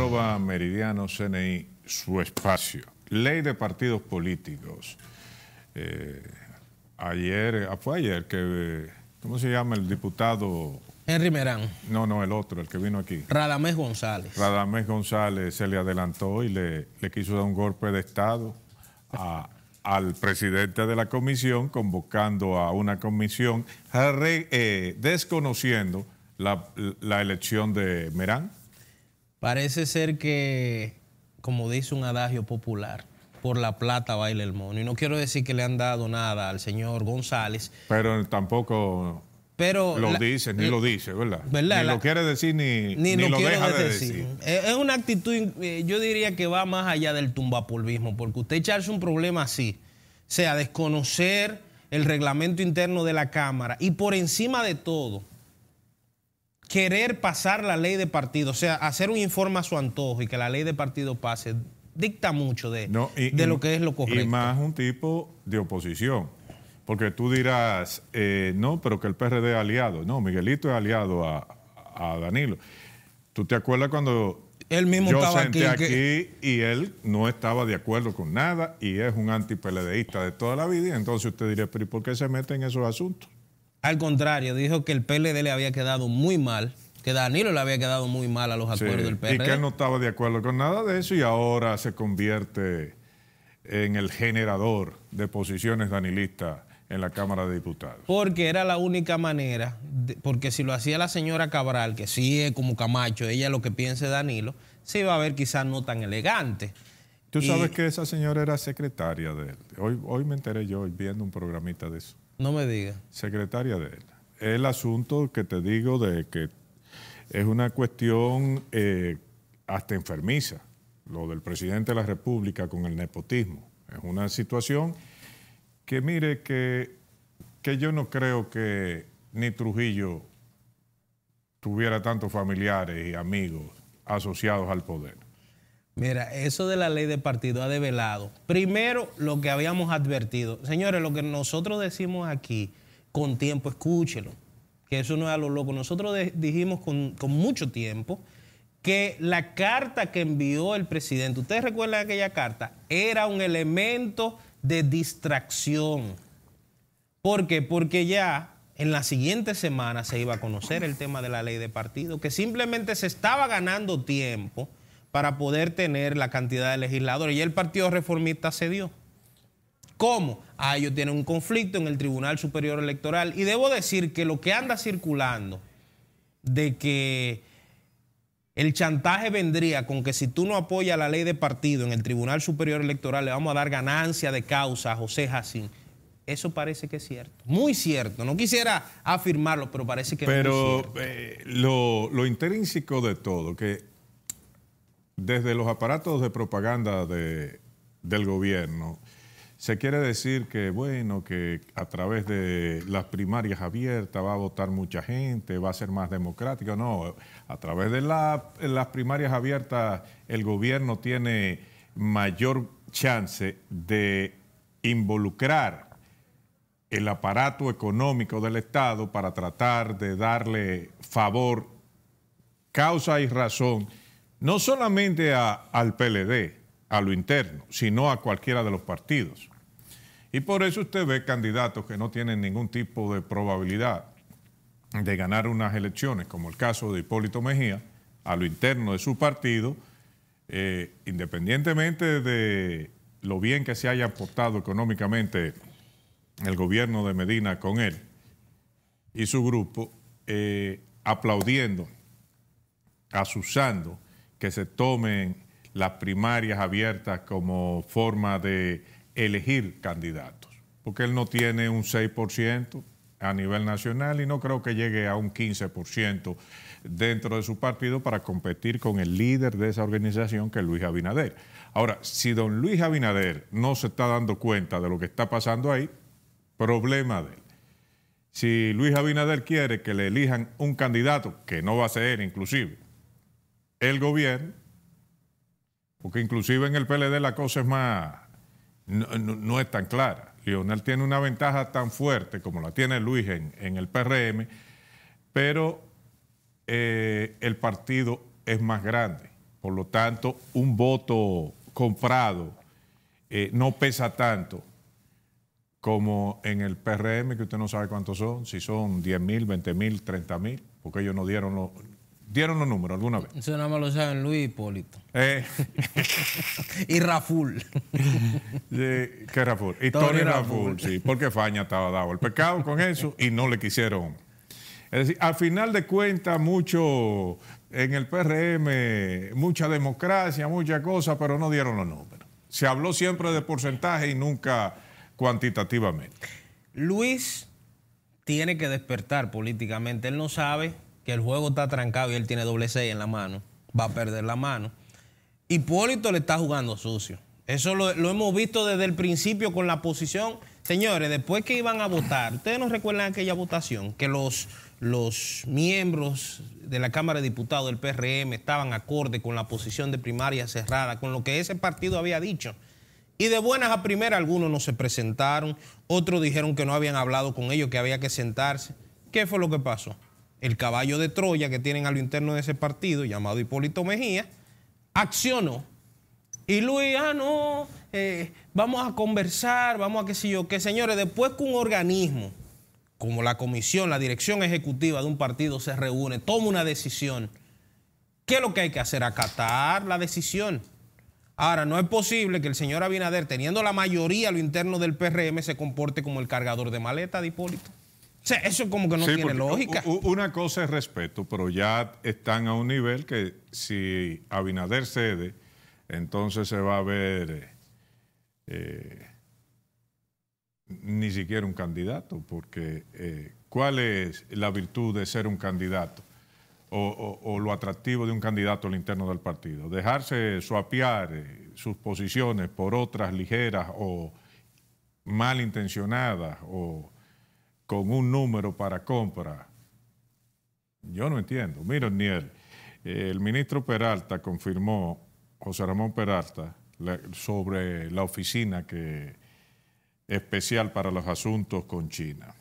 arroba meridiano CNI, su espacio. Ley de partidos políticos. Eh, ayer, ah, fue ayer que, ¿cómo se llama el diputado? Henry Merán. No, no, el otro, el que vino aquí. Radamés González. Radamés González se le adelantó y le, le quiso dar un golpe de Estado al presidente de la comisión, convocando a una comisión, eh, desconociendo la, la elección de Merán. Parece ser que, como dice un adagio popular, por la plata baila el mono. Y no quiero decir que le han dado nada al señor González. Pero tampoco pero lo dice, ni lo eh, dice, ¿verdad? Ni lo quiere decir, ni, ni, lo, deja de decir. Eh, es una actitud, eh, yo diría que va más allá del tumbapolvismo, porque usted echarse un problema así, sea desconocer el reglamento interno de la Cámara y por encima de todo, querer pasar la ley de partido, o sea, hacer un informe a su antojo y que la ley de partido pase, dicta mucho de, de lo que es lo correcto. Y más un tipo de oposición. Porque tú dirás, eh, no, pero que el PRD es aliado. No, Miguelito es aliado a, Danilo. ¿Tú te acuerdas cuando él mismo yo estaba senté aquí, y él no estaba de acuerdo con nada y es un anti-PLDista de toda la vida? Y entonces usted diría, pero ¿y por qué se mete en esos asuntos? Al contrario, dijo que el PLD le había quedado muy mal, que Danilo le había quedado muy mal a los acuerdos del PLD. Y que él no estaba de acuerdo con nada de eso y ahora se convierte en el generador de posiciones danilistas en la Cámara de Diputados. Porque era la única manera, porque si lo hacía la señora Cabral, que sí es como Camacho, ella lo que piense Danilo, se iba a ver quizás no tan elegante. Tú sabes que esa señora era secretaria de él. Hoy, hoy me enteré yo viendo un programita de eso. No me diga. Secretaria de él. El asunto que te digo de que es una cuestión eh, hasta enfermiza, lo del presidente de la República con el nepotismo. Es una situación que mire que, que yo no creo que ni Trujillo tuviera tantos familiares y amigos asociados al poder. Mira, eso de la ley de partido ha develado. Primero, lo que habíamos advertido. Señores, lo que nosotros decimos aquí, con tiempo, escúchelo, que eso no es a lo loco. Nosotros dijimos con, con mucho tiempo que la carta que envió el presidente, ustedes recuerdan aquella carta, era un elemento de distracción. ¿Por qué? Porque ya en la siguiente semana se iba a conocer el tema de la ley de partido, que simplemente se estaba ganando tiempo para poder tener la cantidad de legisladores. Y el Partido Reformista cedió. ¿Cómo? Ah, ellos tienen un conflicto en el Tribunal Superior Electoral. Y debo decir que lo que anda circulando de que el chantaje vendría con que si tú no apoyas la ley de partido en el Tribunal Superior Electoral le vamos a dar ganancia de causa a José Jacín. Eso parece que es cierto, muy cierto. No quisiera afirmarlo, pero parece que pero, es cierto. Pero eh, lo intrínseco de todo, que desde los aparatos de propaganda de, del gobierno, se quiere decir que, bueno, que a través de las primarias abiertas va a votar mucha gente, va a ser más democrático. No, a través de las primarias abiertas el gobierno tiene mayor chance de involucrar el aparato económico del Estado para tratar de darle favor, causa y razón no solamente al PLD, a lo interno, sino a cualquiera de los partidos. Y por eso usted ve candidatos que no tienen ningún tipo de probabilidad de ganar unas elecciones, como el caso de Hipólito Mejía, a lo interno de su partido, eh, independientemente de lo bien que se haya aportado económicamente el gobierno de Medina con él y su grupo, eh, aplaudiendo, asusando que se tomen las primarias abiertas como forma de elegir candidatos, porque él no tiene un 6% a nivel nacional y no creo que llegue a un 15% dentro de su partido para competir con el líder de esa organización que es Luis Abinader. Ahora, si don Luis Abinader no se está dando cuenta de lo que está pasando ahí, problema de él. Si Luis Abinader quiere que le elijan un candidato, que no va a ser inclusive, el gobierno, porque inclusive en el PLD la cosa es más, no, es tan clara. Lionel tiene una ventaja tan fuerte como la tiene Luis en, el PRM, pero eh, el partido es más grande. Por lo tanto, un voto comprado eh, no pesa tanto como en el PRM, que usted no sabe cuántos son, si son 10 mil, 20 mil, 30 mil, porque ellos no dieron los dieron los números alguna vez. Eso nada más lo saben Luis Hipólito. Eh. y Raful. ¿Qué Raful? Y Tony, Raful, sí, porque Faña estaba dado el pecado con eso y no le quisieron. Es decir, al final de cuentas, mucho en el PRM, mucha democracia, mucha cosa... pero no dieron los números. Se habló siempre de porcentaje y nunca cuantitativamente. Luis tiene que despertar políticamente. Él no sabe el juego está trancado y él tiene doble 6 en la mano, va a perder la mano. Hipólito le está jugando sucio. Eso lo, hemos visto desde el principio con la posición. Señores, después que iban a votar, ustedes no recuerdan aquella votación que los, los miembros de la Cámara de Diputados del PRM estaban acorde con la posición de primaria cerrada, con lo que ese partido había dicho. Y de buenas a primeras algunos no se presentaron, otros dijeron que no habían hablado con ellos, que había que sentarse. ¿Qué fue lo que pasó? el caballo de Troya que tienen a lo interno de ese partido, llamado Hipólito Mejía, accionó. Y Luis, ah, no, eh, vamos a conversar, vamos a qué sé yo, que señores, después que un organismo como la comisión, la dirección ejecutiva de un partido se reúne, toma una decisión, ¿qué es lo que hay que hacer? Acatar la decisión. Ahora, no es posible que el señor Abinader, teniendo la mayoría a lo interno del PRM, se comporte como el cargador de maleta de Hipólito. O sea, eso como que no tiene lógica. Una cosa es respeto, pero ya están a un nivel que si Abinader cede, entonces se va a ver eh, eh, ni siquiera un candidato, porque eh, ¿cuál es la virtud de ser un candidato? O, lo atractivo de un candidato al interno del partido. Dejarse suapiar sus posiciones por otras ligeras o malintencionadas o con un número para compra. Yo no entiendo. Miren, Niel, el ministro Peralta confirmó, José Ramón Peralta, sobre la oficina que, especial para los asuntos con China.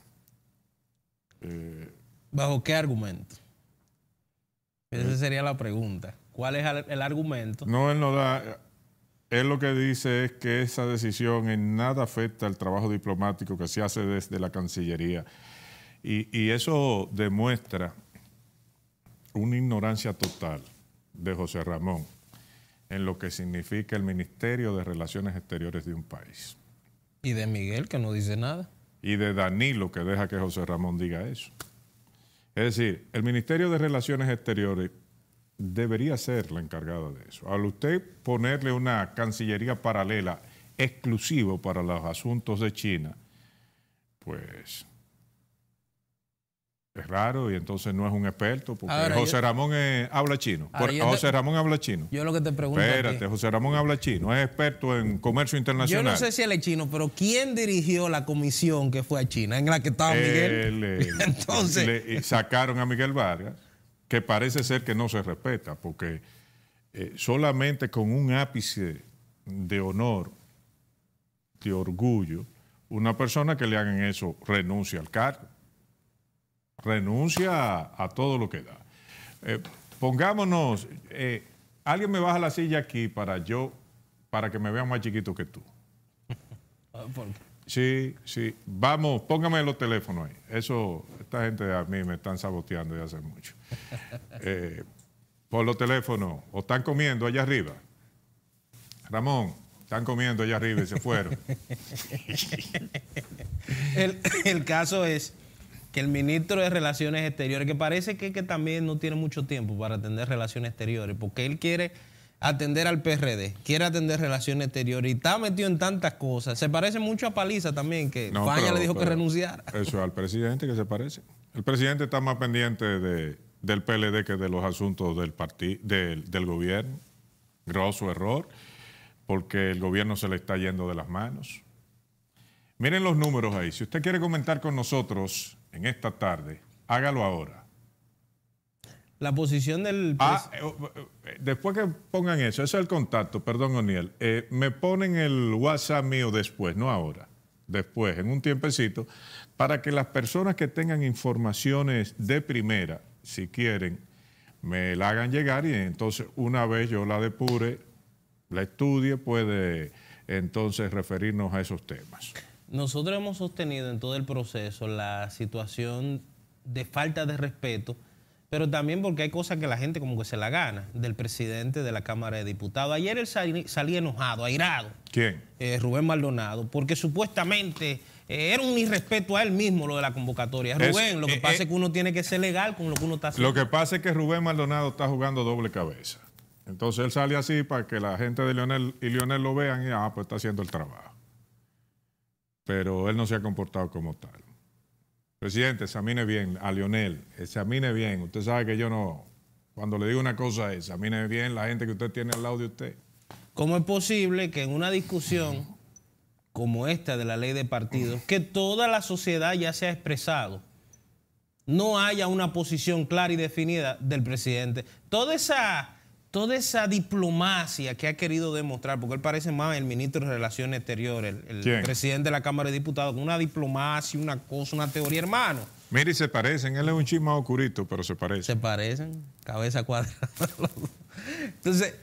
Eh, ¿Bajo qué argumento? Esa eh, sería la pregunta. ¿Cuál es el argumento? No, él no da él lo que dice es que esa decisión en nada afecta al trabajo diplomático que se hace desde la Cancillería. Y, y eso demuestra una ignorancia total de José Ramón en lo que significa el Ministerio de Relaciones Exteriores de un país. Y de Miguel, que no dice nada. Y de Danilo, que deja que José Ramón diga eso. Es decir, el Ministerio de Relaciones Exteriores debería ser la encargada de eso. Al usted ponerle una cancillería paralela exclusivo para los asuntos de China, pues es raro y entonces no es un experto porque José Ramón eh, habla chino. José Ramón habla chino. Yo lo que te pregunto. Espérate, José Ramón habla chino, es experto en comercio internacional. Yo no sé si él es chino, pero ¿quién dirigió la comisión que fue a China, en la que estaba Miguel? entonces. Le eh, sacaron a Miguel Vargas que parece ser que no se respeta, porque eh, solamente con un ápice de honor, de orgullo, una persona que le hagan eso renuncia al cargo, renuncia a, todo lo que da. Eh, pongámonos, eh, alguien me baja la silla aquí para yo, para que me vea más chiquito que tú. Ah, Sí, sí. Vamos, póngame los teléfonos ahí. Eso, esta gente a mí me están saboteando ya hace mucho. Eh, por los teléfonos, o están comiendo allá arriba. Ramón, están comiendo allá arriba y se fueron. el, caso es que el ministro de Relaciones Exteriores, que parece que, que también no tiene mucho tiempo para atender relaciones exteriores, porque él quiere atender al PRD, quiere atender relaciones exteriores y está metido en tantas cosas. Se parece mucho a Paliza también, que no, le dijo que renunciara. Eso al presidente que se parece. El presidente está más pendiente de, del PLD que de los asuntos del, partido del, del gobierno. Grosso error, porque el gobierno se le está yendo de las manos. Miren los números ahí. Si usted quiere comentar con nosotros en esta tarde, hágalo ahora. La posición del... Ah, eh, oh, eh, eh, después que pongan eso, eso es el contacto, perdón, O'Neill. me ponen el WhatsApp mío después, no ahora, después, en un tiempecito, para que las personas que tengan informaciones de primera, si quieren, me la hagan llegar y entonces una vez yo la depure, la estudie, puede entonces referirnos a esos temas. Nosotros hemos sostenido en todo el proceso la situación de falta de respeto pero también porque hay cosas que la gente como que se la gana del presidente de la Cámara de Diputados. Ayer él salía enojado, airado. ¿Quién? Eh, Rubén Maldonado, porque supuestamente eh, era un irrespeto a él mismo lo de la convocatoria. Rubén, lo que pasa eh, es que uno tiene que ser legal con lo que uno está haciendo. Lo que pasa es que Rubén Maldonado está jugando doble cabeza. Entonces él sale así para que la gente de Lionel y Lionel lo vean y, ah, pues está haciendo el trabajo. Pero él no se ha comportado como tal. Presidente, examine bien a Lionel, examine bien. Usted sabe que yo no, cuando le digo una cosa, examine bien la gente que usted tiene al lado de usted. ¿Cómo es posible que en una discusión como esta de la ley de partidos, que toda la sociedad ya se ha expresado, no haya una posición clara y definida del presidente? Toda esa toda esa diplomacia que ha querido demostrar, porque él parece más el ministro de Relaciones Exteriores, el, presidente de la Cámara de Diputados, una diplomacia, una cosa, una teoría, hermano. Mire, se parecen, él es un chisme oscurito, pero se parecen. Se parecen, cabeza cuadrada. Entonces,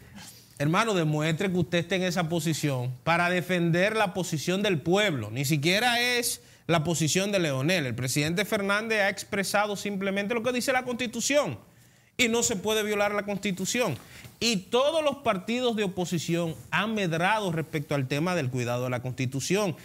hermano, demuestre que usted esté en esa posición para defender la posición del pueblo, ni siquiera es la posición de Leonel. El presidente Fernández ha expresado simplemente lo que dice la Constitución y no se puede violar la constitución. Y todos los partidos de oposición han medrado respecto al tema del cuidado de la constitución.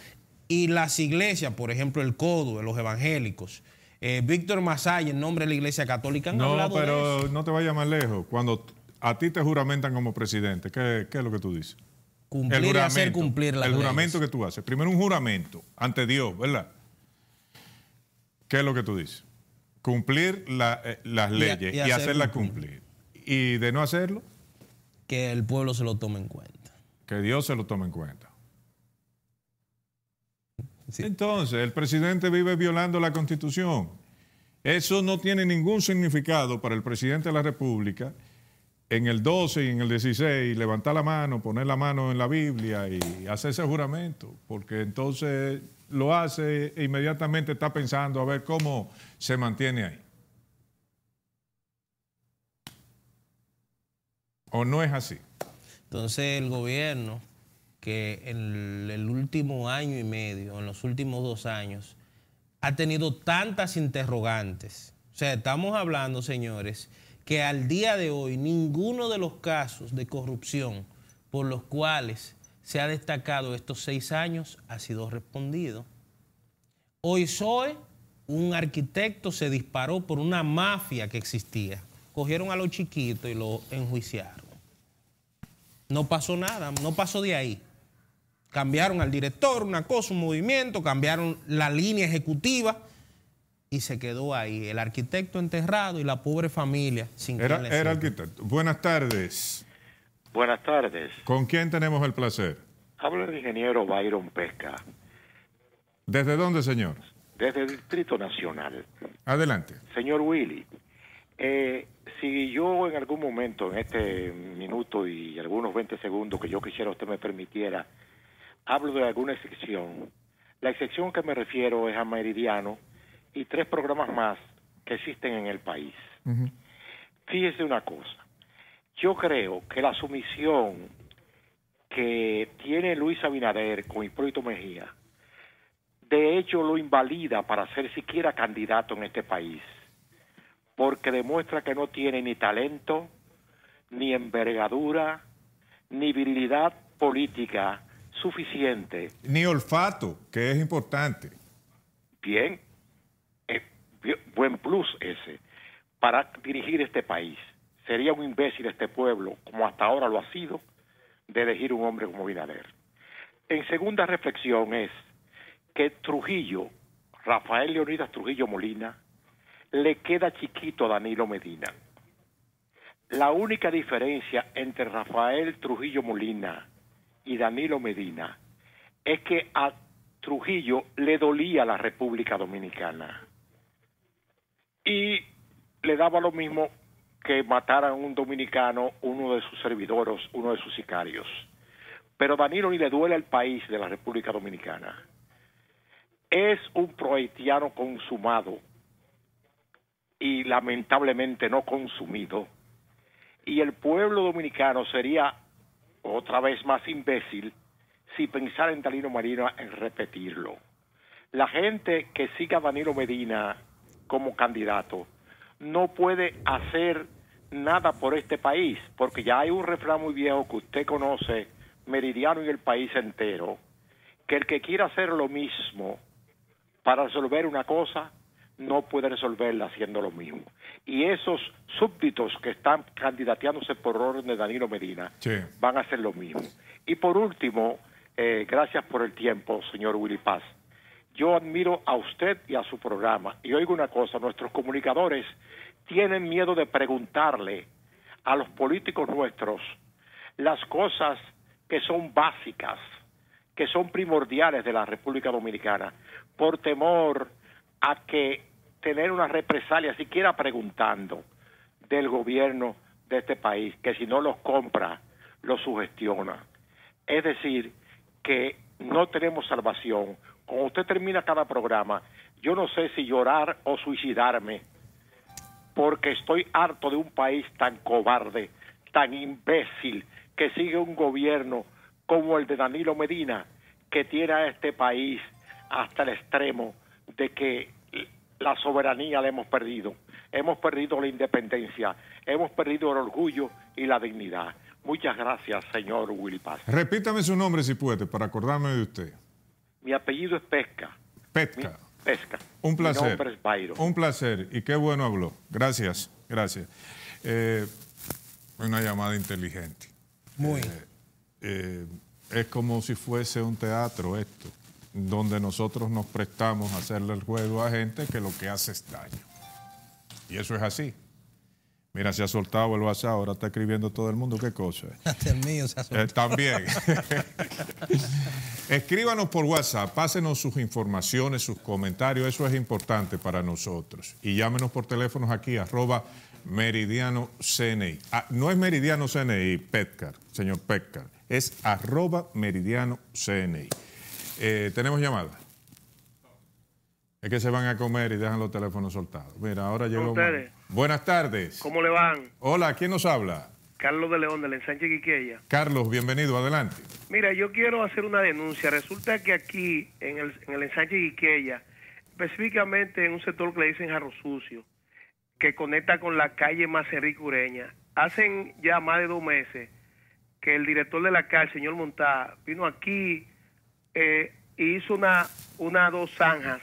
Y las iglesias, por ejemplo, el de los evangélicos, eh, Víctor Masay, en nombre de la iglesia católica, no, pero de eso. no te vayas más lejos. Cuando a ti te juramentan como presidente, ¿qué, es lo que tú dices? Cumplir hacer cumplir El juramento que tú haces. Primero un juramento ante Dios, ¿verdad? ¿Qué es lo que tú dices? cumplir eh, las leyes y, hacerlas cumplir. Y de no hacerlo. Que el pueblo se lo tome en cuenta. Que Dios se lo tome en cuenta. Entonces, el presidente vive violando la constitución. Eso no tiene ningún significado para el presidente de la República en el 12 y en el 16 levantar la mano, poner la mano en la Biblia y hacer ese juramento, porque entonces lo hace e inmediatamente está pensando a ver cómo se mantiene ahí. ¿O no es así? Entonces el gobierno, que en el último año y medio, en los últimos dos años, ha tenido tantas interrogantes. O sea, estamos hablando, señores, que al día de hoy ninguno de los casos de corrupción por los cuales se ha destacado estos seis años ha sido respondido. Hoy soy un arquitecto se disparó por una mafia que existía. Cogieron a los chiquitos y lo enjuiciaron. No pasó nada, no pasó de ahí. Cambiaron al director, una cosa, un movimiento, cambiaron la línea ejecutiva y se quedó ahí. El arquitecto enterrado y la pobre familia sin Era, Buenas tardes. Buenas tardes. ¿Con quién tenemos el placer? Hablo el ingeniero Byron Pesca. ¿Desde dónde, señor? Desde el Distrito Nacional. Adelante. Señor Willy, eh, si yo en algún momento, en este minuto y algunos 20 segundos que yo quisiera usted me permitiera, hablo de alguna excepción, la excepción que me refiero es a Meridiano y tres programas más que existen en el país. Fíjese una cosa, yo creo que la sumisión que tiene Luis Abinader con Hipólito Mejía, de hecho lo invalida para ser siquiera candidato en este país, porque demuestra que no tiene ni talento, ni envergadura, ni virilidad política suficiente. Ni olfato, que es importante. Bien, buen plus ese, para dirigir este país sería un imbécil este pueblo, como hasta ahora lo ha sido, de elegir un hombre como Binader. En segunda reflexión es que Trujillo, Rafael Leonidas Trujillo Molina, le queda chiquito a Danilo Medina. La única diferencia entre Rafael Trujillo Molina y Danilo Medina es que a Trujillo le dolía la República Dominicana y le daba lo mismo que mataran a un dominicano, uno de sus servidores, uno de sus sicarios. Pero Danilo ni le duele el país de la República Dominicana. Es un prohaitiano consumado y lamentablemente no consumido. Y el pueblo dominicano sería otra vez más imbécil si pensara en Danilo Marina en repetirlo. La gente que siga a Danilo Medina como candidato no puede hacer nada por este país, porque ya hay un refrán muy viejo que usted conoce, meridiano y el país entero, que el que quiera hacer lo mismo para resolver una cosa, no puede resolverla haciendo lo mismo. Y esos súbditos que están candidateándose por orden de Danilo Medina van a hacer lo mismo. Y por último, eh, gracias por el tiempo, señor Willy Paz yo admiro a usted y a su programa. Y oigo una cosa, nuestros comunicadores tienen miedo de preguntarle a los políticos nuestros las cosas que son básicas, que son primordiales de la República Dominicana, por temor a que tener una represalia, siquiera preguntando, del gobierno de este país, que si no los compra, los sugestiona. Es decir, que no tenemos salvación cuando usted termina cada programa, yo no sé si llorar o suicidarme, porque estoy harto de un país tan cobarde, tan imbécil, que sigue un gobierno como el de Danilo Medina, que tiene a este país hasta el extremo de que la soberanía la hemos perdido, hemos perdido la independencia, hemos perdido el orgullo y la dignidad. Muchas gracias, señor Willy Paz. Repítame su nombre, si puede, para acordarme de usted. Mi apellido es Pesca. Pesca. pesca. Un placer. Un placer. Y qué bueno habló. Gracias, gracias. Eh, una llamada inteligente. Muy. Eh, eh, es como si fuese un teatro esto, donde nosotros nos prestamos a hacerle el juego a gente que lo que hace es daño. Y eso es así. Mira, se ha soltado el WhatsApp, ahora está escribiendo todo el mundo, qué cosa. Eh. el mío se ha eh, soltado. también. Escríbanos por WhatsApp, pásenos sus informaciones, sus comentarios, eso es importante para nosotros. Y llámenos por teléfono aquí, arroba meridiano CNI. Ah, no es meridiano CNI, Petcar, señor Petcar, es arroba meridiano CNI. Eh, ¿Tenemos llamada? Es que se van a comer y dejan los teléfonos soltados. Mira, ahora llegó... Buenas tardes. ¿Cómo le van? Hola, ¿quién nos habla? Carlos de León, del ensanche Quiqueya. Carlos, bienvenido, adelante. Mira, yo quiero hacer una denuncia. Resulta que aquí, en el, ensanche Quiqueya, específicamente en un sector que le dicen Jarro Sucio, que conecta con la calle Macerrí Cureña, hacen ya más de dos meses que el director de la calle, señor Montá, vino aquí eh, y hizo una, una dos zanjas,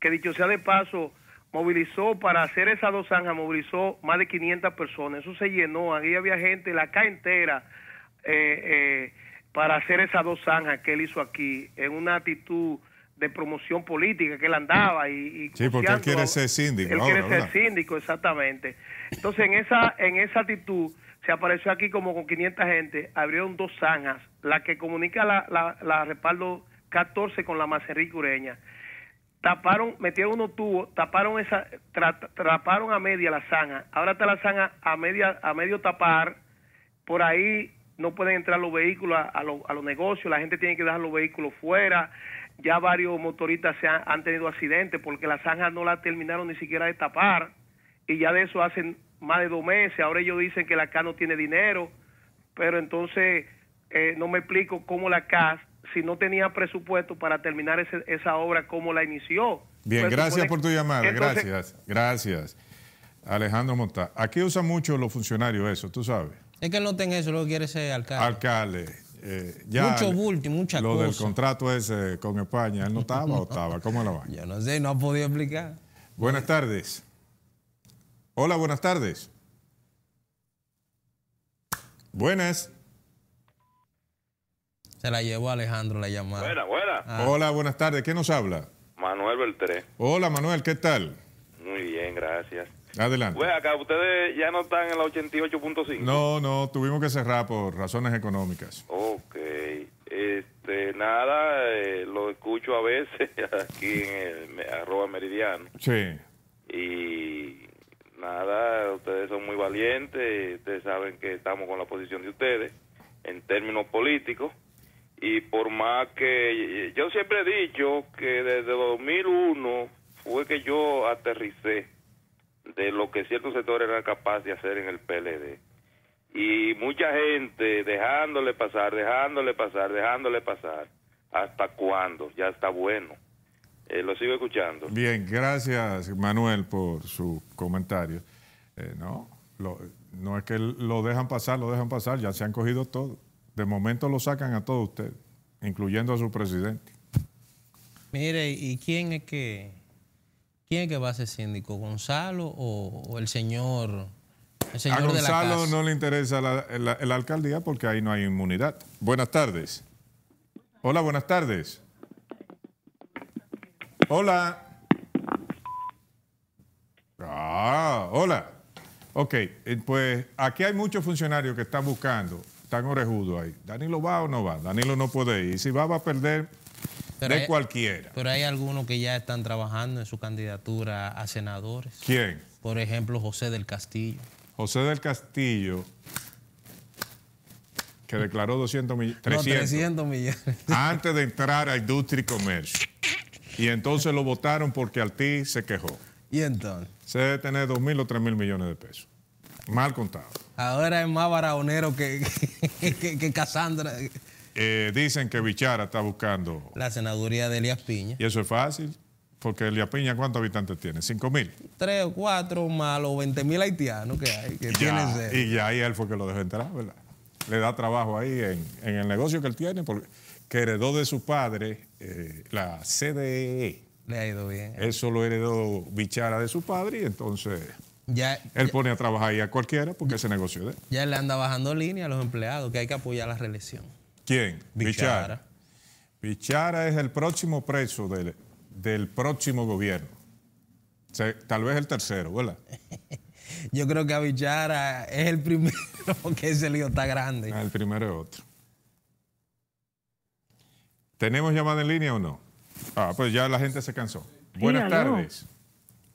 que dicho sea de paso movilizó para hacer esas dos zanjas, movilizó más de 500 personas. Eso se llenó, ahí había gente, la calle entera, eh, eh, para hacer esas dos zanjas que él hizo aquí, en una actitud de promoción política que él andaba y, sí porque él quiere ser síndico él quiere ser síndico exactamente entonces en esa en esa actitud se apareció aquí como con 500 gente abrieron dos zanjas la que comunica la, la, respaldo 14 con la Macerrí cureña taparon, metieron unos tubos, taparon esa, a media la zanja, ahora está la zanja a media, a medio tapar, por ahí no pueden entrar los vehículos a, a los negocios, la gente tiene que dejar los vehículos fuera, ya varios motoristas se han, tenido accidentes porque la zanja no la terminaron ni siquiera de tapar, y ya de eso hacen más de dos meses, ahora ellos dicen que la CAS no tiene dinero, pero entonces eh, no me explico cómo la CAS si no tenía presupuesto para terminar esa obra como la inició. Bien, pues, gracias por tu llamada, gracias, gracias. Alejandro Monta, aquí usan mucho los funcionarios eso, tú sabes. Es que él no tenga eso, lo quiere ser alcalde. Alcalde. Eh, mucho bulto mucha Lo del contrato ese con España, ¿él no estaba o estaba? ¿Cómo lo va? Yo no sé, no ha podido explicar. Buenas tardes. Hola, buenas tardes. Buenas. Se la llevó Alejandro la llamada. Ah. Hola, buenas tardes. ¿Quién nos habla? Manuel Beltré. Hola, Manuel, ¿qué tal? Muy bien, gracias. Adelante. Pues acá ustedes ya no están en la 88.5. No, no, tuvimos que cerrar por razones económicas. Ok. Este, nada, eh, lo escucho a veces aquí en arroba meridiano. Sí. Y nada, ustedes son muy valientes, ustedes saben que estamos con la posición de ustedes en términos políticos y por más que yo siempre he dicho que desde 2001 fue que yo aterricé de lo que ciertos sectores eran capaces de hacer en el PLD. Y mucha gente dejándole pasar, dejándole pasar, dejándole pasar. ¿Hasta cuándo? Ya está bueno. Eh, lo sigo escuchando. Bien, gracias Manuel por su comentario. Eh, no, no es que lo dejan pasar, lo dejan pasar, ya se han cogido todo. De momento lo sacan a todos ustedes, incluyendo a su presidente. Mire, ¿y quién es que, quién es que va a ser síndico? ¿Gonzalo o, el señor? El señor a Gonzalo no le interesa la, la, alcaldía porque ahí no hay inmunidad. Buenas tardes. Hola, buenas tardes. Hola. Ah, hola. Ok, eh, pues aquí hay muchos funcionarios que están buscando están orejudos ahí. ¿Danilo va o no va? Danilo no puede ir. Si va, va a perder pero de cualquiera. Pero hay algunos que ya están trabajando en su candidatura a senadores. ¿Quién? Por ejemplo, José del Castillo. José del Castillo, que declaró 200 millones. 300, millones. Antes de entrar a Industria y Comercio. Y entonces lo votaron porque Alti se quejó. ¿Y entonces? Se debe tener 2 o 3.000 millones de pesos. Mal contado. Ahora es más baraonero que, Casandra. Cassandra. Eh, dicen que Bichara está buscando... La senaduría de Elías Piña. Y eso es fácil, porque Elías Piña, ¿cuántos habitantes tiene? ¿Cinco mil? Tres o cuatro más los veinte mil haitianos que hay, que Y ya ahí él fue que lo dejó entrar, ¿verdad? Le da trabajo ahí en, el negocio que él tiene, porque que heredó de su padre eh, la CDE. E. Le ha ido bien. Eso lo heredó Bichara de su padre y entonces él pone a trabajar ahí a cualquiera porque ese negocio de Ya le anda bajando línea a los empleados, que hay que apoyar la reelección. ¿Quién? Bichara. Bichara es el próximo preso del, próximo gobierno. tal vez el tercero, ¿verdad? Yo creo que a Bichara es el primero, porque ese lío está grande. Ah, el primero es otro. ¿Tenemos llamada en línea o no? Ah, pues ya la gente se cansó. buenas tardes.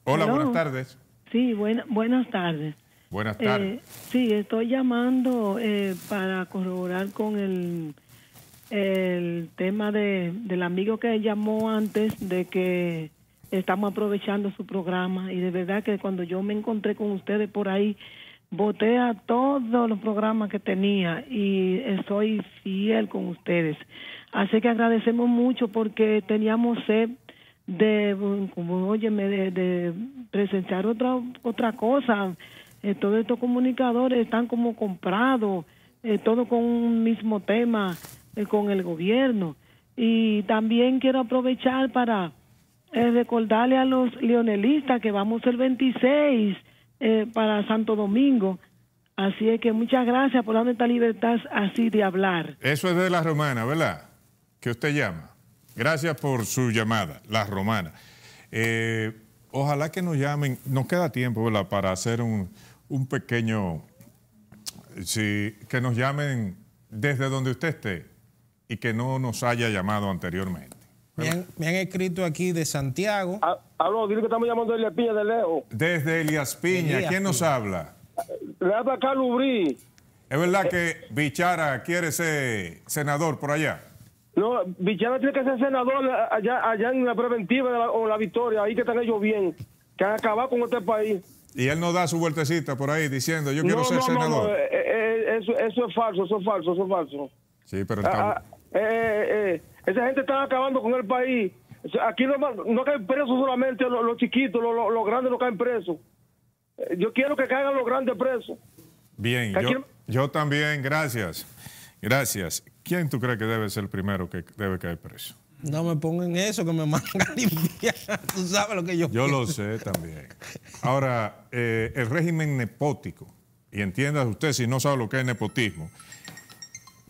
Hola, buenas tardes. Sí, buenas tardes. Buenas eh, tardes. sí, estoy llamando eh, para corroborar con el, el tema de, del amigo que llamó antes de que estamos aprovechando su programa y de verdad que cuando yo me encontré con ustedes por ahí, voté a todos los programas que tenía y estoy fiel con ustedes. Así que agradecemos mucho porque teníamos sed de, como, óyeme, de, presenciar otra, otra cosa. Eh, todos estos comunicadores están como comprados, eh, todo con un mismo tema, eh, con el gobierno. Y también quiero aprovechar para recordarle a los leonelistas que vamos el 26 para Santo Domingo. Así es que muchas gracias por darme esta libertad así de hablar. Eso es de la romana, ¿verdad? Que usted llama. Gracias por su llamada, la romana. Eh, ojalá que nos llamen, nos queda tiempo ¿verdad? para hacer un, un pequeño, sí, que nos llamen desde donde usted esté y que no nos haya llamado anteriormente. Me han, escrito aquí de Santiago. Ah, que estamos llamando de Elias Piña de Leo. Desde Elias Piña, ¿quién nos habla? Le habla Es verdad eh, que Bichara quiere ser senador por allá. No, Villana tiene que ser senador eh, allá, en la preventiva de la, o la victoria, ahí que están ellos bien, que han acabado con este país. Y él no da su vueltecita por ahí diciendo, yo quiero ser senador. No, eh, eh, eso, es falso, eso es falso, eso es falso. Sí, pero ah, ah, Esa gente está acabando con el país. Aquí no, caen presos solamente los, chiquitos, los, grandes no caen presos. Yo quiero que caigan los grandes presos. Bien, yo, yo también, gracias. Gracias. ¿quién tú crees que debe ser el primero que debe caer preso? No me pongan eso, que me mandan Tú sabes lo que yo Yo lo sé también. Ahora, eh, el régimen nepótico, y entiendas usted si no sabe lo que es nepotismo,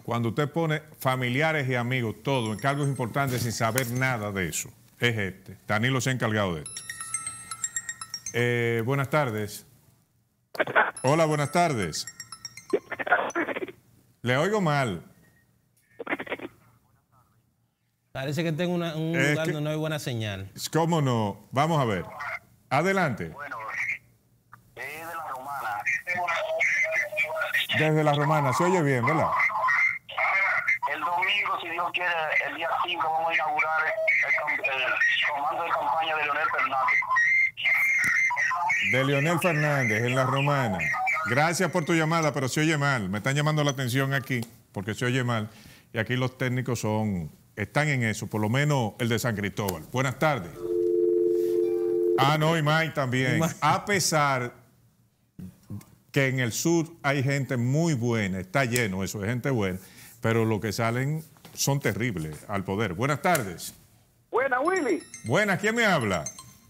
cuando usted pone familiares y amigos, todo, en cargos importantes sin saber nada de eso, es este. Danilo se ha encargado de esto. Eh, buenas tardes. Hola, buenas tardes. Le oigo mal. Parece que tengo una, un no hay buena señal. ¿Cómo no? Vamos a ver. Adelante. Bueno, desde la romana. Desde la romana, se oye bien, ¿verdad? El domingo, si Dios quiere, el día 5 vamos a inaugurar el, el comando de campaña de Leonel Fernández. De Leonel Fernández, en la romana. Gracias por tu llamada, pero se oye mal. Me están llamando la atención aquí, porque se oye mal. Y aquí los técnicos son están en eso, por lo menos el de San Cristóbal. Buenas tardes. Ah, no, y Mike también. A pesar que en el sur hay gente muy buena, está lleno eso de gente buena, pero los que salen son terribles al poder. Buenas tardes. Buena Willy. Buenas, ¿quién me habla?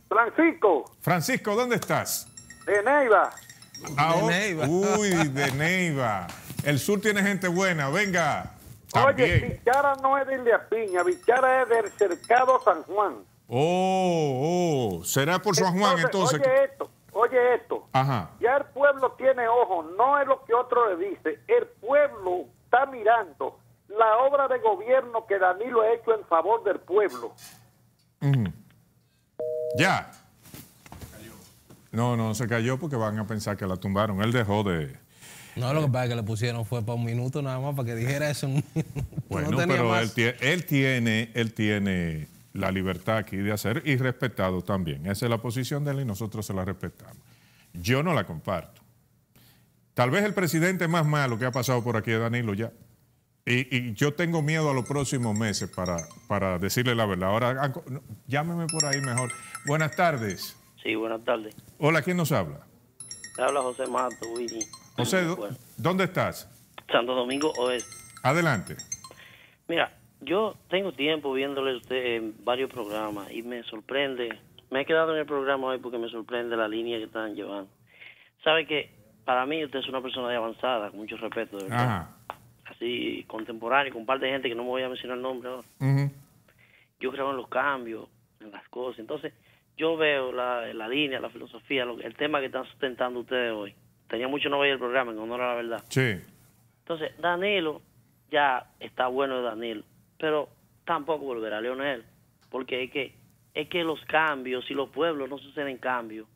Francisco. Francisco, ¿dónde estás? De Neiva. Ah, de oh, Neiva. Uy, de Neiva. El sur tiene gente buena, venga. Oye, Vichara no es de India Piña, Vichara es del cercado San Juan. Oh, oh, será por San Juan entonces. Oye esto, oye esto. Ya el pueblo tiene ojo, no es lo que otro le dice. El pueblo está mirando la obra de gobierno que Danilo ha hecho en favor del pueblo. Ya. No, no, se cayó porque van a pensar que la tumbaron. Él dejó de... No, lo que pasa es que le pusieron fue para un minuto nada más, para que dijera eso. bueno, pero Él, tiene, él, tiene, la libertad aquí de hacer y respetado también. Esa es la posición de él y nosotros se la respetamos. Yo no la comparto. Tal vez el presidente más malo que ha pasado por aquí es Danilo ya. Y, yo tengo miedo a los próximos meses para, para decirle la verdad. Ahora, llámeme por ahí mejor. Buenas tardes. Sí, buenas tardes. Hola, ¿quién nos habla? Te habla José Mato, Willy. José, ¿dónde estás? Santo Domingo Oeste. Adelante. Mira, yo tengo tiempo viéndole a usted en varios programas y me sorprende. Me he quedado en el programa hoy porque me sorprende la línea que están llevando. Sabe que para mí usted es una persona de avanzada, con mucho respeto, ¿verdad? Así, contemporáneo, con un par de gente que no me voy a mencionar el nombre ahora. Yo creo en los cambios, en las cosas. Entonces, yo veo la, línea, la filosofía, el tema que están sustentando ustedes hoy. Tenía mucho no veía el programa, en honor a la verdad. Sí. Entonces, Danilo ya está bueno de Danilo, pero tampoco volverá Leonel, porque es que, es que los cambios, si los pueblos no suceden cambios,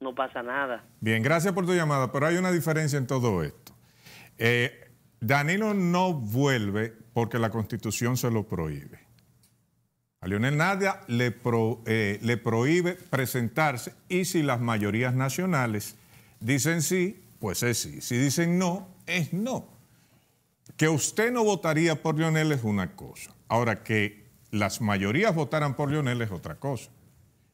no pasa nada. Bien, gracias por tu llamada, pero hay una diferencia en todo esto. Eh, Danilo no vuelve porque la constitución se lo prohíbe. A Leonel Nadia le, eh, le prohíbe presentarse y si las mayorías nacionales dicen sí, pues es sí. Si dicen no, es no. Que usted no votaría por Leonel es una cosa. Ahora, que las mayorías votaran por Leonel es otra cosa.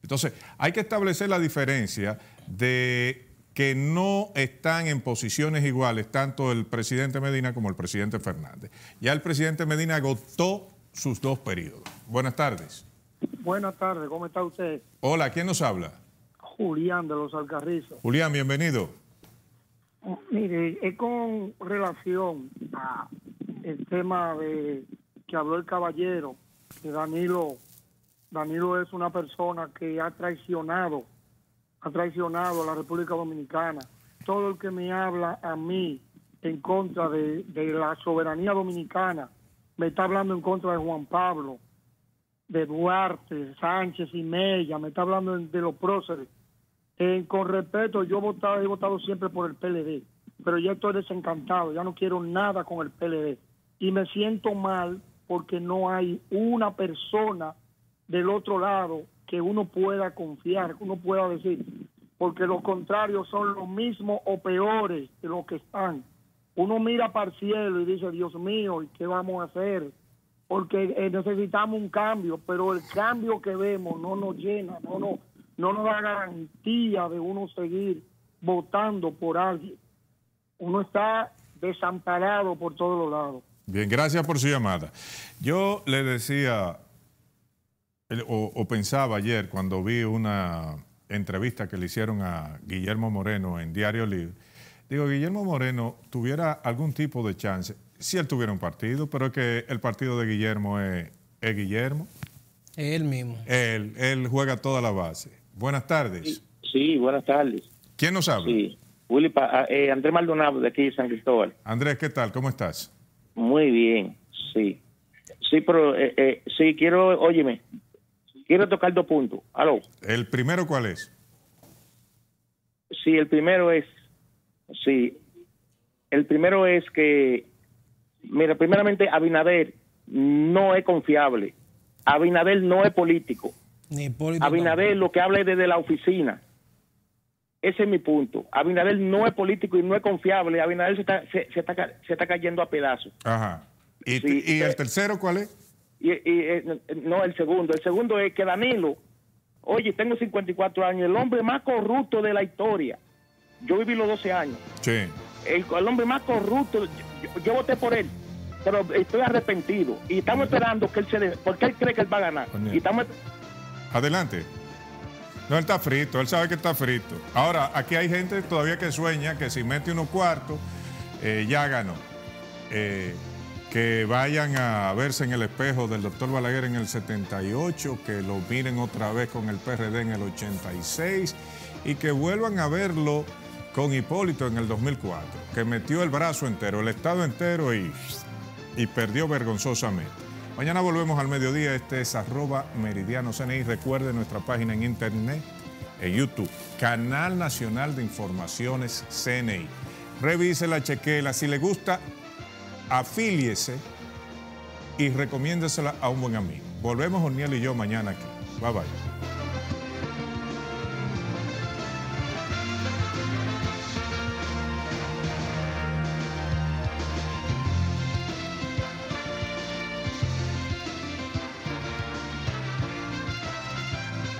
Entonces, hay que establecer la diferencia de que no están en posiciones iguales tanto el presidente Medina como el presidente Fernández. Ya el presidente Medina agotó sus dos periodos. Buenas tardes. Buenas tardes, ¿cómo está usted? Hola, ¿quién nos habla? Julián de los Alcarrizos. Julián, bienvenido. Mm, mire, es con relación a el tema de que habló el caballero, que Danilo, Danilo es una persona que ha traicionado, ha traicionado a la República Dominicana. Todo el que me habla a mí en contra de la soberanía dominicana, me está hablando en contra de Juan Pablo, de Duarte, Sánchez y Mella, me está hablando de los próceres. Eh, con respeto, yo he votado, he votado siempre por el PLD, pero ya estoy desencantado, ya no quiero nada con el PLD. Y me siento mal porque no hay una persona del otro lado que uno pueda confiar, que uno pueda decir, porque los contrarios son los mismos o peores de los que están uno mira para el cielo y dice, Dios mío, ¿y qué vamos a hacer? Porque eh, necesitamos un cambio, pero el cambio que vemos no nos llena, no nos, no nos da garantía de uno seguir votando por alguien. Uno está desamparado por todos los lados. Bien, gracias por su llamada. Yo le decía, o, o pensaba ayer cuando vi una entrevista que le hicieron a Guillermo Moreno en Diario Libre, Digo, Guillermo Moreno tuviera algún tipo de chance, si él tuviera un partido, pero es que el partido de Guillermo es, Guillermo. Él mismo. Él, juega toda la base. Buenas tardes. Sí, buenas tardes. ¿Quién nos habla? Sí. Ah, eh, Andrés Maldonado, de aquí de San Cristóbal. Andrés, ¿qué tal? ¿Cómo estás? Muy bien, sí. Sí, pero eh, eh sí, quiero, óyeme, quiero tocar dos puntos. Aló. ¿El primero cuál es? Sí, el primero es Sí. El primero es que, mira, primeramente Abinader no es confiable. Abinader no es político. Ni político Abinader lo que habla es desde la oficina. Ese es mi punto. Abinader no es político y no es confiable. Abinader se está, se, está, cayendo a pedazos. Ajá. ¿Y, el tercero cuál es? Y, y, eh, no, el segundo. El segundo es que Danilo, oye, tengo 54 años, el hombre más corrupto de la historia. Yo viví los 12 años. Sí. El, hombre más corrupto, yo, voté por él, pero estoy arrepentido. Y estamos esperando que él se porque él cree que él va a ganar. Adelante. No, él está frito, él sabe que está frito. Ahora, aquí hay gente todavía que sueña que si mete unos cuartos, eh, ya ganó. Eh, que vayan a verse en el espejo del doctor Balaguer en el 78, que lo miren otra vez con el PRD en el 86 y que vuelvan a verlo con Hipólito en el 2004, que metió el brazo entero, el Estado entero y, y perdió vergonzosamente. Mañana volvemos al mediodía, este es arroba meridiano CNI. Recuerde nuestra página en internet, en YouTube, Canal Nacional de Informaciones CNI. la chequela, si le gusta, afíliese y recomiéndesela a un buen amigo. Volvemos Orniel y yo mañana aquí. Bye bye.